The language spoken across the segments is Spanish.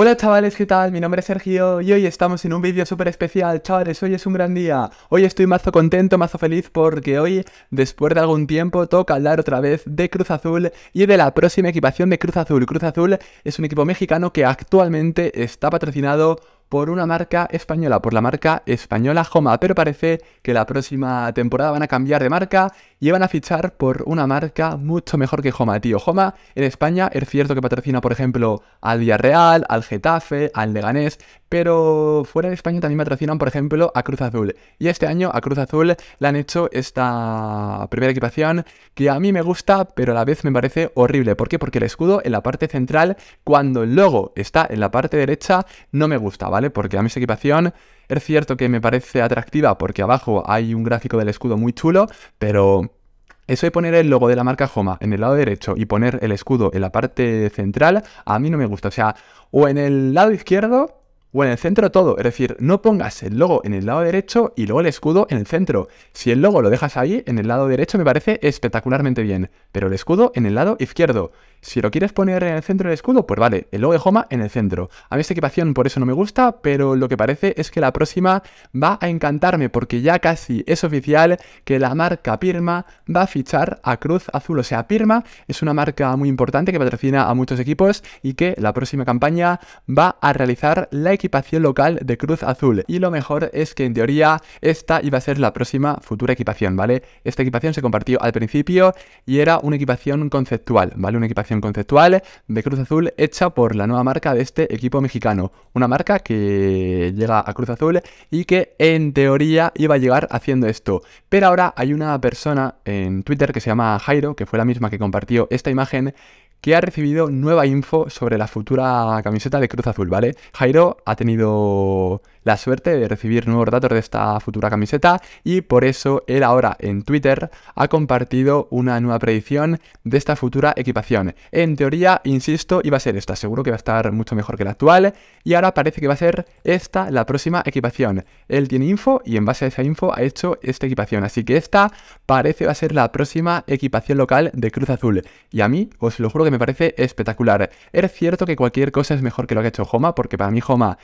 Hola chavales, ¿qué tal? Mi nombre es Sergio y hoy estamos en un vídeo súper especial. Chavales, hoy es un gran día. Hoy estoy mazo contento, mazo feliz porque hoy, después de algún tiempo, toca hablar otra vez de Cruz Azul y de la próxima equipación de Cruz Azul. Cruz Azul es un equipo mexicano que actualmente está patrocinado por una marca española, por la marca española Joma, pero parece que la próxima temporada van a cambiar de marca y a fichar por una marca mucho mejor que Joma, tío. Joma en España es cierto que patrocina, por ejemplo, al Villarreal, al Getafe, al Leganés, pero fuera de España también patrocinan, por ejemplo, a Cruz Azul. Y este año a Cruz Azul le han hecho esta primera equipación que a mí me gusta, pero a la vez me parece horrible. ¿Por qué? Porque el escudo en la parte central, cuando el logo está en la parte derecha, no me gusta, ¿vale? Porque a mí esa equipación es cierto que me parece atractiva porque abajo hay un gráfico del escudo muy chulo, pero eso de poner el logo de la marca Joma en el lado derecho y poner el escudo en la parte central, a mí no me gusta. O sea, o en el lado izquierdo o en el centro todo. Es decir, no pongas el logo en el lado derecho y luego el escudo en el centro. Si el logo lo dejas ahí, en el lado derecho me parece espectacularmente bien, pero el escudo en el lado izquierdo. Si lo quieres poner en el centro del escudo, pues vale, el logo de Homa en el centro. A mí esta equipación por eso no me gusta, pero lo que parece es que la próxima va a encantarme porque ya casi es oficial que la marca Pirma va a fichar a Cruz Azul. O sea, Pirma es una marca muy importante que patrocina a muchos equipos y que la próxima campaña va a realizar la equipación local de Cruz Azul. Y lo mejor es que en teoría esta iba a ser la próxima futura equipación, ¿vale? Esta equipación se compartió al principio y era una equipación conceptual, ¿vale? Una equipación conceptual de Cruz Azul hecha por la nueva marca de este equipo mexicano. Una marca que llega a Cruz Azul y que en teoría iba a llegar haciendo esto. Pero ahora hay una persona en Twitter que se llama Jairo, que fue la misma que compartió esta imagen, que ha recibido nueva info sobre la futura camiseta de Cruz Azul, ¿vale? Jairo ha tenido la suerte de recibir nuevos datos de esta futura camiseta y por eso él ahora en Twitter ha compartido una nueva predicción de esta futura equipación. En teoría, insisto, iba a ser esta, seguro que va a estar mucho mejor que la actual y ahora parece que va a ser esta la próxima equipación. Él tiene info y en base a esa info ha hecho esta equipación, así que esta parece va a ser la próxima equipación local de Cruz Azul y a mí os lo juro me parece espectacular. Es cierto que cualquier cosa es mejor que lo que ha hecho Homa, porque para mí Homa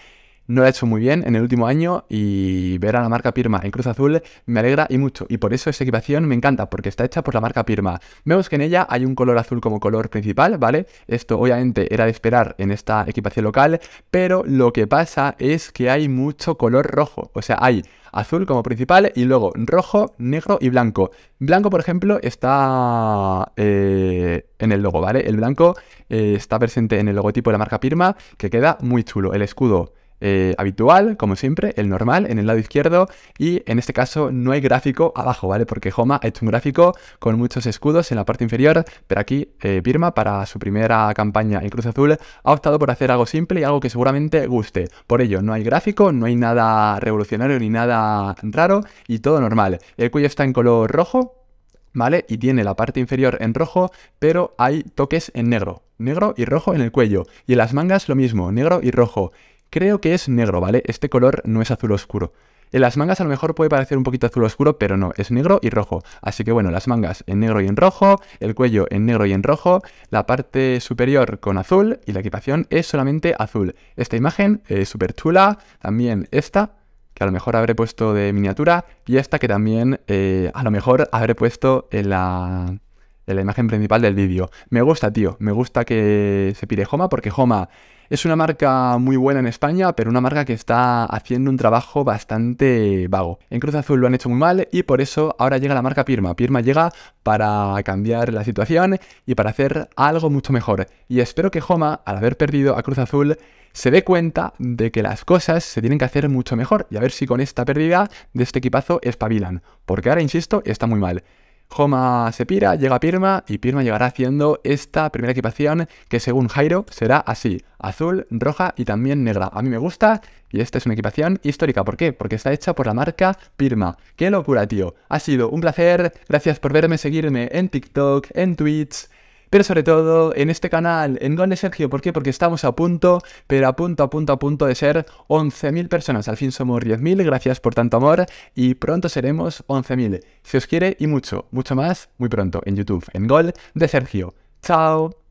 no lo ha hecho muy bien en el último año y ver a la marca Pirma en Cruz Azul me alegra y mucho. Y por eso esa equipación me encanta, porque está hecha por la marca Pirma. Vemos que en ella hay un color azul como color principal, ¿vale? Esto obviamente era de esperar en esta equipación local, pero lo que pasa es que hay mucho color rojo. O sea, hay azul como principal y luego rojo, negro y blanco. Blanco, por ejemplo, está eh, en el logo, ¿vale? El blanco eh, está presente en el logotipo de la marca Pirma, que queda muy chulo. El escudo eh, habitual, como siempre, el normal en el lado izquierdo y en este caso no hay gráfico abajo, ¿vale? Porque Homa ha hecho un gráfico con muchos escudos en la parte inferior, pero aquí eh, Birma para su primera campaña en Cruz Azul ha optado por hacer algo simple y algo que seguramente guste. Por ello, no hay gráfico, no hay nada revolucionario ni nada raro y todo normal. El cuello está en color rojo, ¿vale? Y tiene la parte inferior en rojo, pero hay toques en negro. Negro y rojo en el cuello. Y en las mangas lo mismo, negro y rojo. Creo que es negro, ¿vale? Este color no es azul oscuro. En las mangas a lo mejor puede parecer un poquito azul oscuro, pero no, es negro y rojo. Así que bueno, las mangas en negro y en rojo, el cuello en negro y en rojo, la parte superior con azul y la equipación es solamente azul. Esta imagen es súper chula, también esta que a lo mejor habré puesto de miniatura y esta que también eh, a lo mejor habré puesto en la, imagen principal del vídeo. Me gusta, tío, me gusta que se pide Joma, porque Joma... Es una marca muy buena en España, pero una marca que está haciendo un trabajo bastante vago. En Cruz Azul lo han hecho muy mal y por eso ahora llega la marca Pirma. Pirma llega para cambiar la situación y para hacer algo mucho mejor. Y espero que Joma, al haber perdido a Cruz Azul, se dé cuenta de que las cosas se tienen que hacer mucho mejor y a ver si con esta pérdida de este equipazo espabilan. Porque ahora, insisto, está muy mal. Joma se pira, llega Pirma y Pirma llegará haciendo esta primera equipación que según Jairo será así, azul, roja y también negra. A mí me gusta y esta es una equipación histórica. ¿Por qué? Porque está hecha por la marca Pirma. ¡Qué locura, tío! Ha sido un placer, gracias por verme, seguirme en TikTok, en Twitch pero sobre todo en este canal. ¿En Gol de Sergio? ¿Por qué? Porque estamos a punto, pero a punto, a punto, a punto de ser 11.000 personas. Al fin somos 10.000, gracias por tanto amor y pronto seremos 11.000. Si os quiere y mucho, mucho más, muy pronto en YouTube, en Gol de Sergio. ¡Chao!